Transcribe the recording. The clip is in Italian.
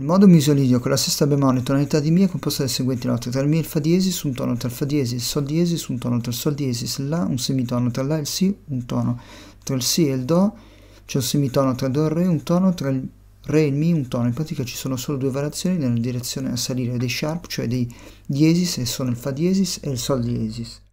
Il modo misolidio con la sesta bemolle tonalità di Mi è composto dalle seguenti note: tra il Mi e il Fa diesis, un tono tra il Fa diesis, Sol diesis, un tono tra il Sol diesis, La, un semitono tra La e il Si, un tono tra il Si e il Do, c'è un semitono tra il Do e il Re, un tono tra il Re e il Mi, un tono. In pratica ci sono solo due variazioni nella direzione a salire dei sharp, cioè dei diesis, e sono il Fa diesis e il Sol diesis.